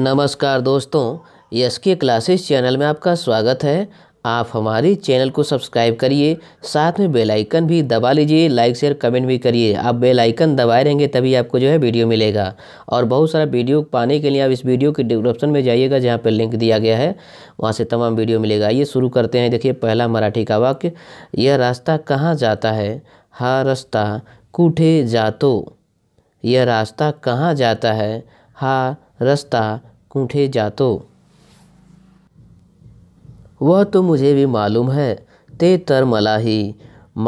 नमस्कार दोस्तों यस के क्लासेस चैनल में आपका स्वागत है आप हमारे चैनल को सब्सक्राइब करिए साथ में बेल आइकन भी दबा लीजिए लाइक शेयर कमेंट भी करिए आप बेल आइकन दबाए रहेंगे तभी आपको जो है वीडियो मिलेगा और बहुत सारा वीडियो पाने के लिए आप इस वीडियो के डिस्क्रिप्शन में जाइएगा जहाँ पर लिंक दिया गया है वहाँ से तमाम वीडियो मिलेगा ये शुरू करते हैं देखिए पहला मराठी का वाक्य यह रास्ता कहाँ जाता है हा रास्ता कूठे जातो यह रास्ता कहाँ जाता है हा रास्ता कूठे जातो वह तो मुझे भी मालूम है ते तर मलाही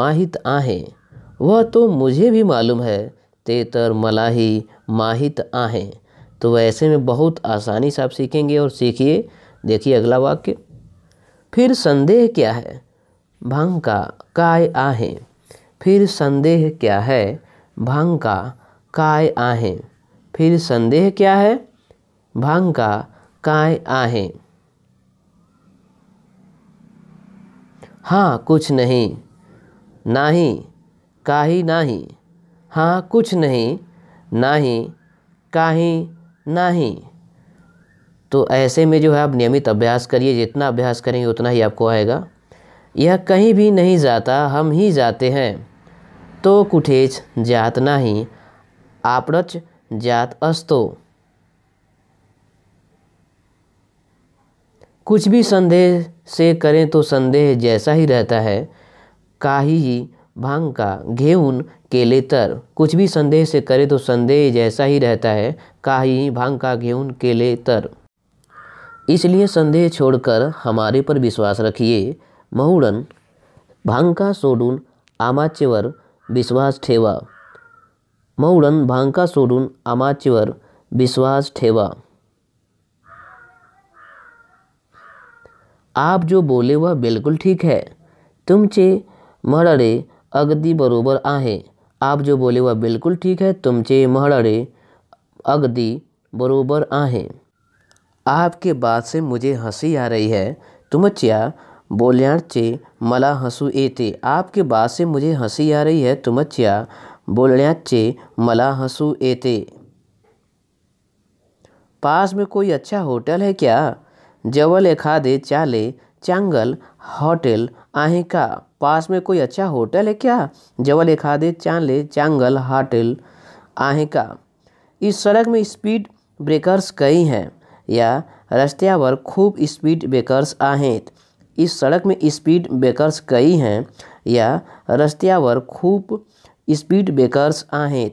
माहित आहें वह तो मुझे भी मालूम है ते तर मलाही माहित आहें तो ऐसे में बहुत आसानी से आप सीखेंगे और सीखिए देखिए अगला वाक्य फिर संदेह क्या है भांग का काय आहें फिर संदेह क्या है भांग का काय आहें फिर संदेह क्या है भांगा काय आहे हाँ कुछ नहीं नाही काही नाही हाँ कुछ नहीं नाही काही नाही तो ऐसे में जो है आप नियमित अभ्यास करिए जितना अभ्यास करेंगे उतना ही आपको आएगा यह कहीं भी नहीं जाता हम ही जाते हैं तो कुठेच जात नहीं आपणच जात अस्तो कुछ भी संदेह से करें तो संदेह जैसा ही रहता है काही भांग का घेऊन केले तर कुछ भी संदेह से करे तो संदेह जैसा ही रहता है काही भांग का घेऊन केले तर इसलिए संदेह छोड़कर हमारे पर विश्वास रखिए महुड़न भांका सोडून आमाच्यवर विश्वास ठेवा महुड़न भांका सोडून आमाच्यवर विश्वास ठेवा आप जो बोले वह बिल्कुल ठीक है तुमचे महड़े अगदी बरोबर आहे आप जो बोले वह बिल्कुल ठीक है तुमचे महड़े अगदी बरोबर आहे आपके बात से मुझे हंसी आ रही है तुमच्या चे मला हसू येते आपके बात से मुझे हंसी आ रही है तुमच्या बोलण्याचे मला हंसू येते पास में कोई अच्छा होटल है क्या जवल एखादे चाले चांगल होटल आहे का पास में कोई अच्छा होटल है क्या जवल एखादे चाले चांगल होटल आहे का इस सड़क में स्पीड ब्रेकर्स कई हैं या पर खूब स्पीड ब्रेकर्स आहेत इस सड़क में स्पीड ब्रेकर्स कई हैं या पर खूब स्पीड ब्रेकर्स आहें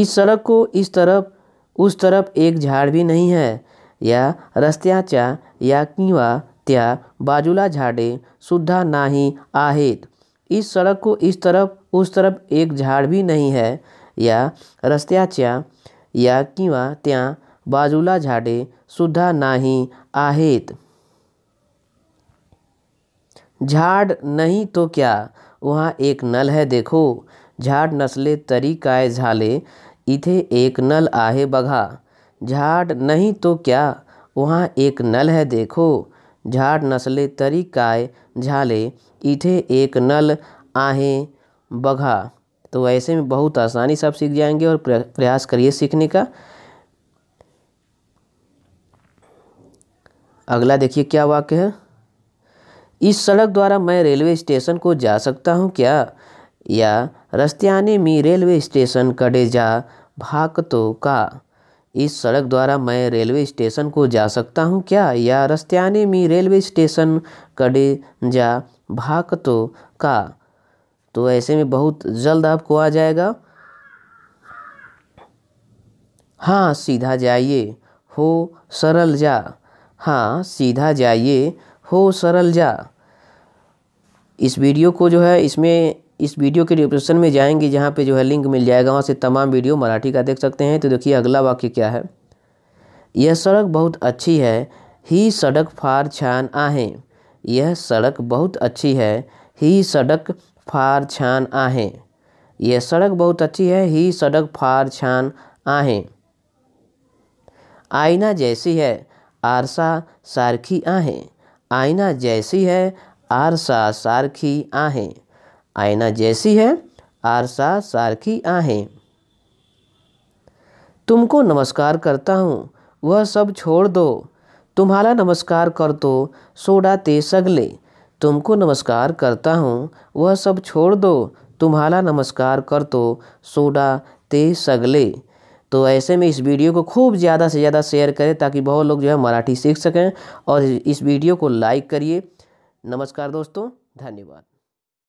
इस सड़क को इस तरफ उस तरफ एक झाड़ भी नहीं है या रस्त्याच्या या किंवा त्या बाजूला झाडे सुद्धा नाही आहेत इस सड़क को इस तरफ उस तरफ एक झाड भी नहीं है या रस्त्याच्या या किंवा त्या बाजूला झाडे सुद्धा नाही आहेत झाड़ नहीं तो क्या वहाँ एक नल है देखो झाड नसले तरी काय झाले इथे एक नल आहे बघा झाड़ नहीं तो क्या वहाँ एक नल है देखो झाड़ नसले तरी काय झाले इठे एक नल आहें बघा तो ऐसे में बहुत आसानी से आप सीख जाएंगे और प्रयास करिए सीखने का अगला देखिए क्या वाक्य है इस सड़क द्वारा मैं रेलवे स्टेशन को जा सकता हूँ क्या या रस्त्याने मी रेलवे स्टेशन कडे जा भाग तो का इस सड़क द्वारा मैं रेलवे स्टेशन को जा सकता हूँ क्या या रस्त्याने में रेलवे स्टेशन कड़े जा भाग तो का तो ऐसे में बहुत जल्द आपको आ जाएगा हाँ सीधा जाइए हो सरल जा हाँ सीधा जाइए हो सरल जा इस वीडियो को जो है इसमें इस वीडियो के डिस्क्रिप्शन में जाएंगे जहाँ पे जो है लिंक मिल जाएगा वहाँ से तमाम वीडियो मराठी का देख सकते हैं तो देखिए अगला वाक्य क्या है यह सड़क बहुत अच्छी है ही सड़क फार छान आहें यह सड़क बहुत अच्छी है ही सड़क फार छान आहें यह सड़क बहुत अच्छी है ही सड़क फार छान आहें आईना जैसी है आरसा सारखी आहें आईना जैसी है आरसा सारखी आहें आयना जैसी है आरसा सारखी आहें तुमको नमस्कार करता हूँ वह सब छोड़ दो तुम्हारा नमस्कार कर तो सोडा ते सगले तुमको नमस्कार करता हूँ वह सब छोड़ दो तुम्हारा नमस्कार कर तो सोडा ते सगले तो ऐसे में इस वीडियो को खूब ज़्यादा से ज़्यादा शेयर करें ताकि बहुत लोग जो है मराठी सीख सकें और इस वीडियो को लाइक करिए नमस्कार दोस्तों धन्यवाद